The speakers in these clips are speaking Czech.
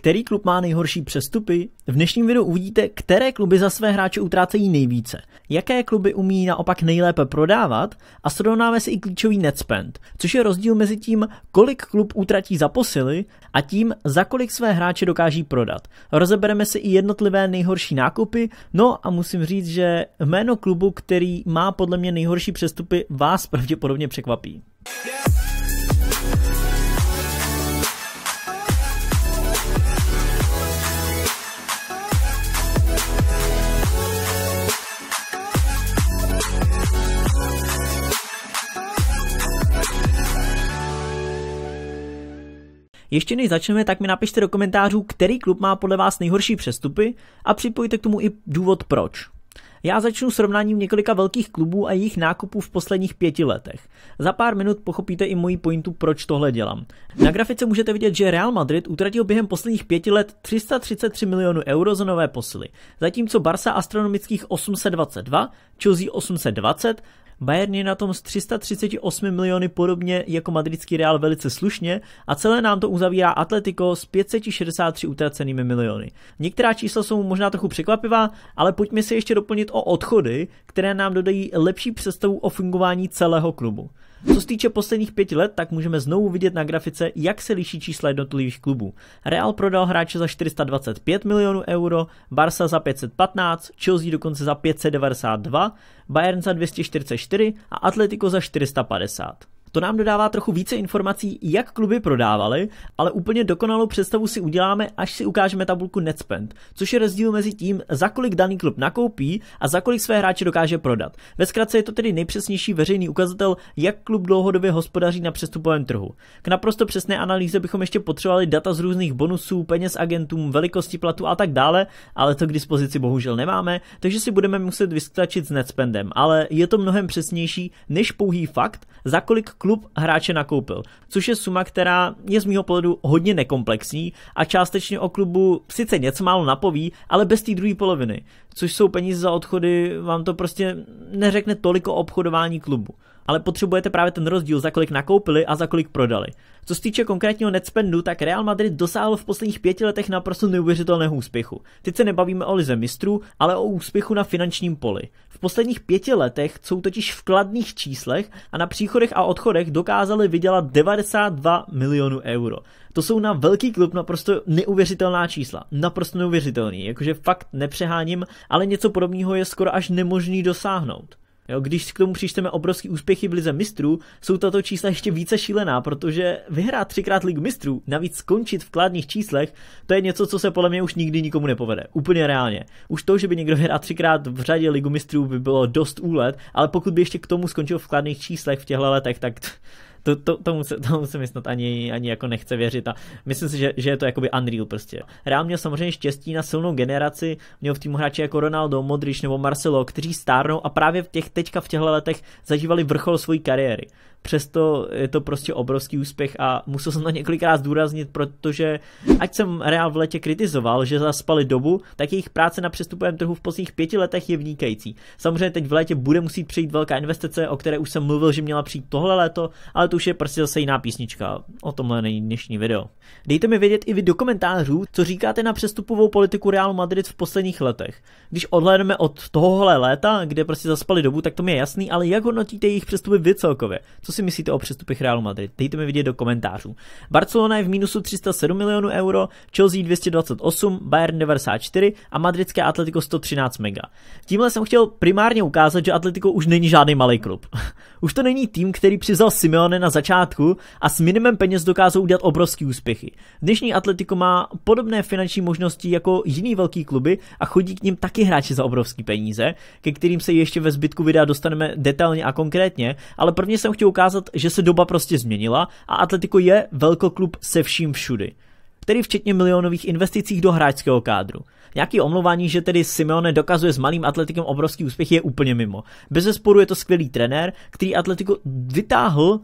Který klub má nejhorší přestupy? V dnešním videu uvidíte, které kluby za své hráče utrácejí nejvíce, jaké kluby umí naopak nejlépe prodávat a srovnáme si i klíčový net spend, což je rozdíl mezi tím, kolik klub utratí za posily a tím, za kolik své hráče dokáží prodat. Rozebereme si i jednotlivé nejhorší nákupy, no a musím říct, že jméno klubu, který má podle mě nejhorší přestupy, vás pravděpodobně překvapí. Ještě než začneme, tak mi napište do komentářů, který klub má podle vás nejhorší přestupy a připojte k tomu i důvod proč. Já začnu srovnáním několika velkých klubů a jejich nákupů v posledních pěti letech. Za pár minut pochopíte i moji pointu, proč tohle dělám. Na grafice můžete vidět, že Real Madrid utratil během posledních pěti let 333 milionů euro za nové posily, zatímco Barça astronomických 822, Chelsea 820, Bayern je na tom s 338 miliony podobně jako madridský Real velice slušně a celé nám to uzavírá Atletico s 563 utracenými miliony. Některá čísla jsou možná trochu překvapivá, ale pojďme se ještě doplnit o odchody, které nám dodají lepší představu o fungování celého klubu. Co se týče posledních pěti let, tak můžeme znovu vidět na grafice, jak se liší čísla jednotlivých klubů. Real prodal hráče za 425 milionů euro, Barca za 515, Chelsea dokonce za 592, Bayern za 244 a Atletico za 450. To nám dodává trochu více informací, jak kluby prodávaly, ale úplně dokonalou představu si uděláme, až si ukážeme tabulku Netspend, což je rozdíl mezi tím, za kolik daný klub nakoupí a za kolik své hráče dokáže prodat. Ve zkratce je to tedy nejpřesnější veřejný ukazatel, jak klub dlouhodobě hospodaří na přestupovém trhu. K naprosto přesné analýze bychom ještě potřebovali data z různých bonusů, peněz agentům, velikosti platu a tak dále, ale to k dispozici bohužel nemáme, takže si budeme muset vystačit s Netspendem, ale je to mnohem přesnější než pouhý fakt, za kolik klub hráče nakoupil, což je suma, která je z mého pohledu hodně nekomplexní a částečně o klubu sice něco málo napoví, ale bez té druhé poloviny, což jsou peníze za odchody, vám to prostě neřekne toliko o obchodování klubu ale potřebujete právě ten rozdíl, za kolik nakoupili a za kolik prodali. Co se týče konkrétního netspendu, tak Real Madrid dosáhl v posledních pěti letech naprosto neuvěřitelného úspěchu. Teď se nebavíme o lize mistrů, ale o úspěchu na finančním poli. V posledních pěti letech jsou totiž v kladných číslech a na příchodech a odchodech dokázali vydělat 92 milionů euro. To jsou na velký klub naprosto neuvěřitelná čísla. Naprosto neuvěřitelný, jakože fakt nepřeháním, ale něco podobného je skoro až nemožný dosáhnout. Jo, když k tomu přičteme obrovský úspěchy v lize mistrů, jsou tato čísla ještě více šílená, protože vyhrát třikrát ligu mistrů, navíc skončit v kladných číslech, to je něco, co se podle mě už nikdy nikomu nepovede. Úplně reálně. Už to, že by někdo vyhrál třikrát v řadě ligu mistrů, by bylo dost úlet, ale pokud by ještě k tomu skončil v kladných číslech v těchto letech, tak t- to, to, tomu, se, tomu se mi snad ani, ani jako nechce věřit a myslím si, že, že je to jakoby unreal prostě. Real měl samozřejmě štěstí na silnou generaci, měl v týmu hráče jako Ronaldo, Modrič nebo Marcelo, kteří stárnou a právě v těch, teďka v těchto letech zažívali vrchol své kariéry. Přesto je to prostě obrovský úspěch a musel jsem to několikrát zdůraznit, protože ať jsem Real v letě kritizoval, že zaspali dobu, tak jejich práce na přestupovém trhu v posledních pěti letech je vnikající. Samozřejmě teď v létě bude musít přijít velká investice, o které už jsem mluvil, že měla přijít tohle léto, ale to už je prostě zase jiná písnička. O tomhle není dnešní video. Dejte mi vědět i vy do komentářů, co říkáte na přestupovou politiku Real Madrid v posledních letech. Když odhlédneme od tohohle léta, kde prostě zaspali dobu, tak to mi je jasný, ale jak hodnotíte jejich přestupy vy celkově? Co si myslíte o přestupech Real Madrid? Dejte mi vědět do komentářů. Barcelona je v minusu 307 milionů euro, Chelsea 228, Bayern 94 a madridské Atletico 113 mega. Tímhle jsem chtěl primárně ukázat, že Atletico už není žádný malý klub. Už to není tým, který přizal Simeone na začátku a s minimem peněz dokázal udělat obrovský úspěchy. Dnešní Atletico má podobné finanční možnosti jako jiný velký kluby a chodí k ním taky hráči za obrovský peníze, ke kterým se ještě ve zbytku videa dostaneme detailně a konkrétně, ale prvně jsem chtěl ukázat, že se doba prostě změnila a Atletico je velkoklub se vším všudy tedy včetně milionových investicích do hráčského kádru. Nějaký omlouvání, že tedy Simeone dokazuje s malým atletikem obrovský úspěch, je úplně mimo. Bez zesporu je to skvělý trenér, který atletiku vytáhl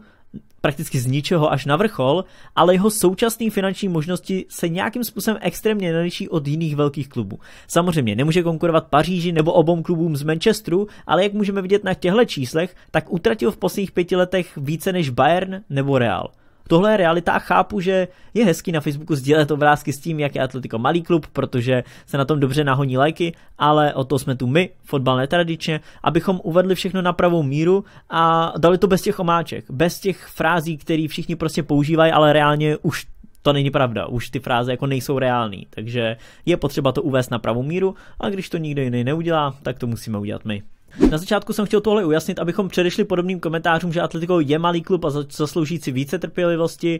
prakticky z ničeho až na vrchol, ale jeho současné finanční možnosti se nějakým způsobem extrémně neliší od jiných velkých klubů. Samozřejmě nemůže konkurovat Paříži nebo obom klubům z Manchesteru, ale jak můžeme vidět na těchto číslech, tak utratil v posledních pěti letech více než Bayern nebo Real. Tohle je realita a chápu, že je hezký na Facebooku sdílet obrázky s tím, jak je Atletico malý klub, protože se na tom dobře nahoní lajky, ale o to jsme tu my, fotbal netradičně, abychom uvedli všechno na pravou míru a dali to bez těch omáček, bez těch frází, které všichni prostě používají, ale reálně už to není pravda, už ty fráze jako nejsou reální, takže je potřeba to uvést na pravou míru a když to nikdo jiný neudělá, tak to musíme udělat my. Na začátku jsem chtěl tohle ujasnit, abychom předešli podobným komentářům, že Atletico je malý klub a zaslouží si více trpělivosti.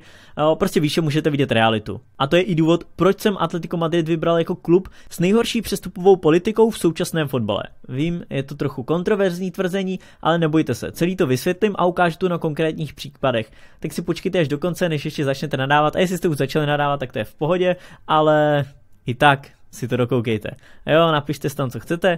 Prostě výše můžete vidět realitu. A to je i důvod, proč jsem Atletico Madrid vybral jako klub s nejhorší přestupovou politikou v současném fotbale. Vím, je to trochu kontroverzní tvrzení, ale nebojte se, celý to vysvětlím a ukážu to na konkrétních případech. Tak si počkejte až do konce, než ještě začnete nadávat. A jestli jste už začali nadávat, tak to je v pohodě, ale i tak si to dokoukejte. A jo, napište si tam, co chcete,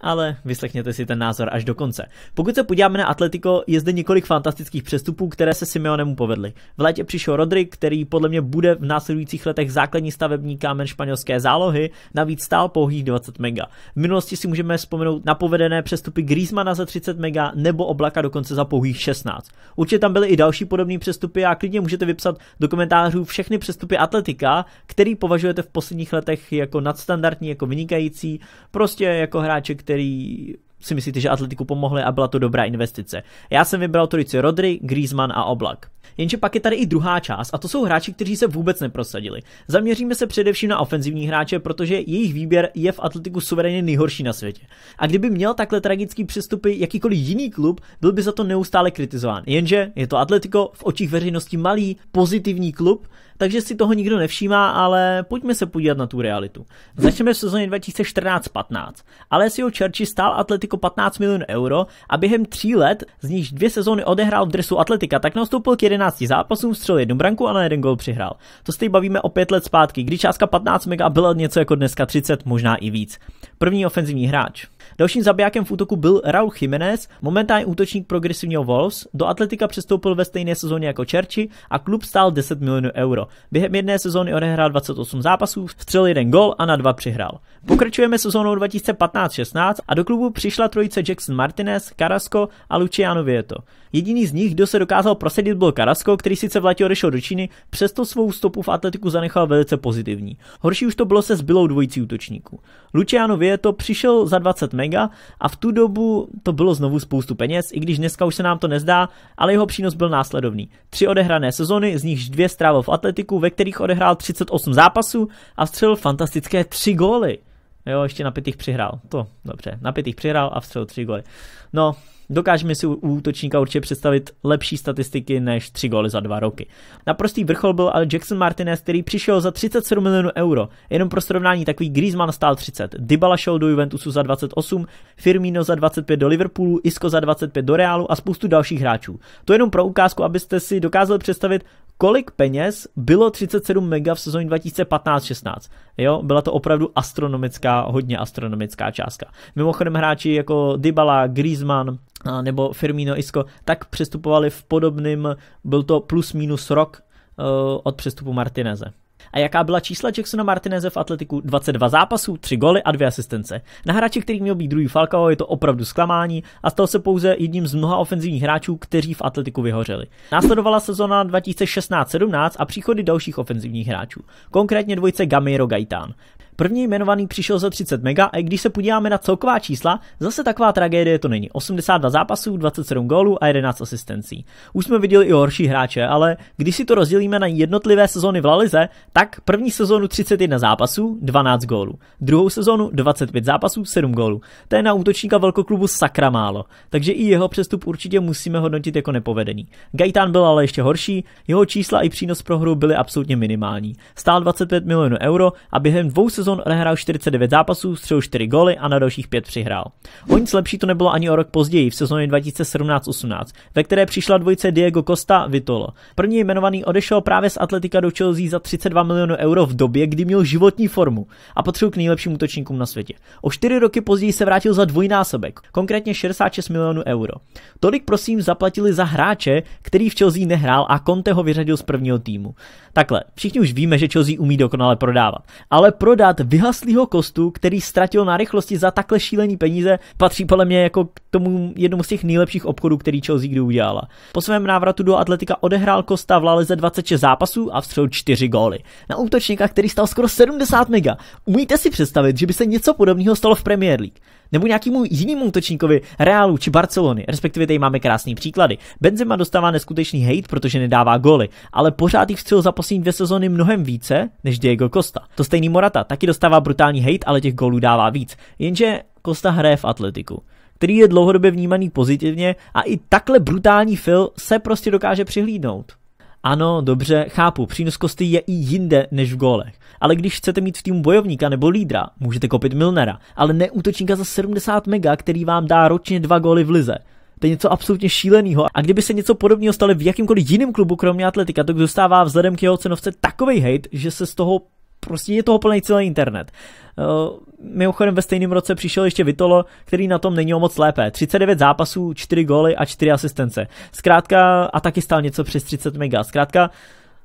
ale vyslechněte si ten názor až do konce. Pokud se podíváme na Atletico, je zde několik fantastických přestupů, které se Simeonemu povedly. V létě přišel Rodrik, který podle mě bude v následujících letech základní stavební kámen španělské zálohy, navíc stál pouhých 20 mega. V minulosti si můžeme vzpomenout na povedené přestupy Griezmana za 30 mega nebo Oblaka dokonce za pouhých 16. Určitě tam byly i další podobné přestupy a klidně můžete vypsat do komentářů všechny přestupy Atletika, který považujete v posledních letech jako nadstandardní, jako vynikající, prostě jako hráček, který si myslíte, že Atletiku pomohly a byla to dobrá investice. Já jsem vybral trojici Rodry, Griezmann a Oblak. Jenže pak je tady i druhá část a to jsou hráči, kteří se vůbec neprosadili. Zaměříme se především na ofenzivní hráče, protože jejich výběr je v Atletiku suverénně nejhorší na světě. A kdyby měl takhle tragický přestupy jakýkoliv jiný klub, byl by za to neustále kritizován. Jenže je to Atletiko v očích veřejnosti malý, pozitivní klub, takže si toho nikdo nevšímá, ale pojďme se podívat na tu realitu. Začneme v sezóně 2014-15. Alessio Churchi stál Atletico 15 milionů euro a během tří let, z nichž dvě sezóny odehrál v dresu Atletika, tak nastoupil k 11 zápasům, střel jednu branku a na jeden gol přihrál. To se bavíme o pět let zpátky, kdy částka 15 mega byla něco jako dneska 30, možná i víc. První ofenzivní hráč. Dalším zabijákem v útoku byl Raul Jiménez, momentálně útočník progresivního Wolves, do Atletika přestoupil ve stejné sezóně jako Čerči a klub stál 10 milionů euro. Během jedné sezóny odehrál 28 zápasů, vstřelil jeden gol a na dva přihrál. Pokračujeme sezónou 2015-16 a do klubu přišla trojice Jackson Martinez, Carrasco a Luciano Vieto. Jediný z nich, kdo se dokázal prosadit, byl Carrasco, který sice v letě odešel do Číny, přesto svou stopu v atletiku zanechal velice pozitivní. Horší už to bylo se zbylou dvojicí útočníků. Luciano Vieto přišel za 20 mega a v tu dobu to bylo znovu spoustu peněz, i když dneska už se nám to nezdá, ale jeho přínos byl následovný. Tři odehrané sezony, z nichž dvě strávil v atletiku, ve kterých odehrál 38 zápasů a střelil fantastické tři góly. Jo, ještě na pětých přihrál. To, dobře. Na pětých přihrál a vstřelil tři goly. No, dokážeme si u útočníka určitě představit lepší statistiky než 3 góly za dva roky. Naprostý vrchol byl ale Jackson Martinez, který přišel za 37 milionů euro. Jenom pro srovnání takový Griezmann stál 30, Dybala šel do Juventusu za 28, Firmino za 25 do Liverpoolu, Isco za 25 do Realu a spoustu dalších hráčů. To jenom pro ukázku, abyste si dokázali představit, kolik peněz bylo 37 mega v sezóně 2015-16. Jo, byla to opravdu astronomická, hodně astronomická částka. Mimochodem hráči jako Dybala, Griezmann, nebo Firmino Isco, tak přestupovali v podobným, byl to plus minus rok e, od přestupu Martineze. A jaká byla čísla Jacksona Martineze v Atletiku? 22 zápasů, 3 goly a 2 asistence. Na hráči, který měl být druhý Falcao, je to opravdu zklamání a stal se pouze jedním z mnoha ofenzivních hráčů, kteří v Atletiku vyhořeli. Následovala sezona 2016-17 a příchody dalších ofenzivních hráčů, konkrétně dvojce Gamiro Gaitán. První jmenovaný přišel za 30 mega a když se podíváme na celková čísla, zase taková tragédie to není. 82 zápasů, 27 gólů a 11 asistencí. Už jsme viděli i horší hráče, ale když si to rozdělíme na jednotlivé sezóny v Lalize, Lize, tak první sezónu 31 zápasů, 12 gólů. Druhou sezónu 25 zápasů, 7 gólů. To je na útočníka velkoklubu sakra málo, takže i jeho přestup určitě musíme hodnotit jako nepovedený. Gaitán byl ale ještě horší, jeho čísla i přínos pro hru byly absolutně minimální. Stál 25 milionů euro a během dvou sezón sezon odehrál 49 zápasů, střelil 4 góly a na dalších 5 přihrál. O nic lepší to nebylo ani o rok později, v sezóně 2017-18, ve které přišla dvojice Diego Costa Vitolo. První jmenovaný odešel právě z Atletika do Chelsea za 32 milionů euro v době, kdy měl životní formu a patřil k nejlepším útočníkům na světě. O 4 roky později se vrátil za dvojnásobek, konkrétně 66 milionů euro. Tolik prosím zaplatili za hráče, který v Chelsea nehrál a Conte ho vyřadil z prvního týmu. Takhle, všichni už víme, že Chelsea umí dokonale prodávat, ale prodá příklad vyhaslýho kostu, který ztratil na rychlosti za takhle šílený peníze, patří podle mě jako k tomu jednomu z těch nejlepších obchodů, který Chelsea kdy udělala. Po svém návratu do Atletika odehrál Kosta v Lalize 26 zápasů a vstřelil 4 góly. Na útočníka, který stal skoro 70 mega. Umíte si představit, že by se něco podobného stalo v Premier League? nebo nějakému jinému útočníkovi Realu či Barcelony, respektive tady máme krásný příklady. Benzema dostává neskutečný hate, protože nedává góly, ale pořád jich vstřelil za poslední dvě sezony mnohem více než Diego Costa. To stejný Morata, taky dostává brutální hate, ale těch gólů dává víc. Jenže Costa hraje v Atletiku který je dlouhodobě vnímaný pozitivně a i takhle brutální Phil se prostě dokáže přihlídnout. Ano, dobře, chápu, přínos kosty je i jinde než v gólech. Ale když chcete mít v týmu bojovníka nebo lídra, můžete kopit Milnera, ale ne útočníka za 70 mega, který vám dá ročně dva góly v lize. To je něco absolutně šíleného. A kdyby se něco podobného stalo v jakýmkoliv jiném klubu, kromě Atletika, tak dostává vzhledem k jeho cenovce takový hate, že se z toho prostě je toho plný celý internet. Uh, mimochodem ve stejném roce přišel ještě Vitolo, který na tom není o moc lépe. 39 zápasů, 4 góly a 4 asistence. Zkrátka, a taky stál něco přes 30 mega. Zkrátka,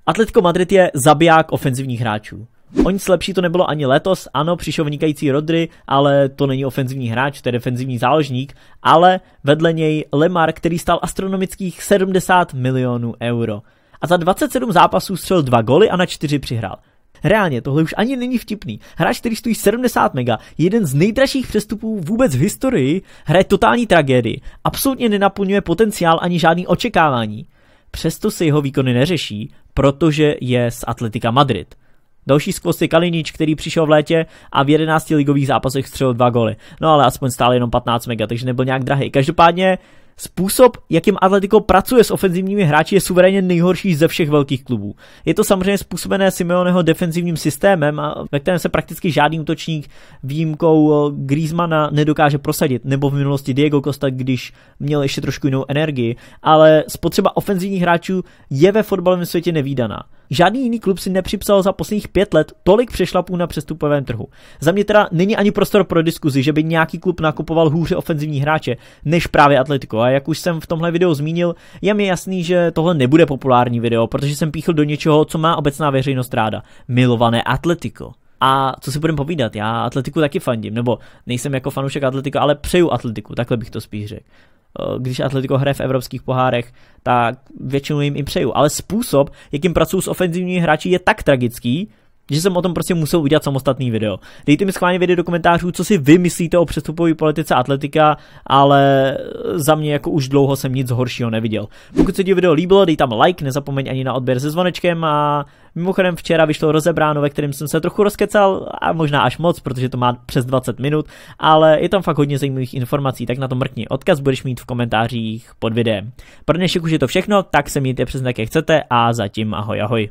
Atletico Madrid je zabiják ofenzivních hráčů. O nic lepší to nebylo ani letos, ano, přišel vynikající Rodry, ale to není ofenzivní hráč, to je defenzivní záložník, ale vedle něj Lemar, který stál astronomických 70 milionů euro. A za 27 zápasů střel 2 goly a na 4 přihrál. Reálně, tohle už ani není vtipný. Hráč, který stojí 70 mega, jeden z nejdražších přestupů vůbec v historii, hraje totální tragédii. Absolutně nenaplňuje potenciál ani žádný očekávání. Přesto se jeho výkony neřeší, protože je z Atletika Madrid. Další skvost je Kalinič, který přišel v létě a v 11 ligových zápasech střelil dva goly. No ale aspoň stále jenom 15 mega, takže nebyl nějak drahý. Každopádně Způsob, jakým Atletico pracuje s ofenzivními hráči, je suverénně nejhorší ze všech velkých klubů. Je to samozřejmě způsobené Simeoneho defenzivním systémem, ve kterém se prakticky žádný útočník výjimkou eh, Griezmana nedokáže prosadit, nebo v minulosti Diego Costa, když měl ještě trošku jinou energii, ale spotřeba ofenzivních hráčů je ve fotbalovém světě nevýdaná. Žádný jiný klub si nepřipsal za posledních pět let tolik přešlapů na přestupovém trhu. Za mě teda není ani prostor pro diskuzi, že by nějaký klub nakupoval hůře ofenzivní hráče než právě Atletico. A jak už jsem v tomhle videu zmínil, je mi jasný, že tohle nebude populární video, protože jsem píchl do něčeho, co má obecná veřejnost ráda. Milované Atletico. A co si budeme povídat, já Atletiku taky fandím, nebo nejsem jako fanoušek Atletika, ale přeju Atletiku, takhle bych to spíš řekl. Eh, když Atletico hraje v evropských pohárech, tak většinou jim i přeju. Ale způsob, jakým pracují s ofenzivními hráči, je tak tragický, že jsem o tom prostě musel udělat samostatný video. Dejte mi schválně video do komentářů, co si vy myslíte o přestupové politice atletika, ale za mě jako už dlouho jsem nic horšího neviděl. Pokud se ti video líbilo, dej tam like, nezapomeň ani na odběr se zvonečkem a mimochodem včera vyšlo rozebráno, ve kterém jsem se trochu rozkecal a možná až moc, protože to má přes 20 minut, ale je tam fakt hodně zajímavých informací, tak na to mrkni. Odkaz budeš mít v komentářích pod videem. Pro dnešek už je to všechno, tak se mějte přes jak chcete a zatím ahoj ahoj.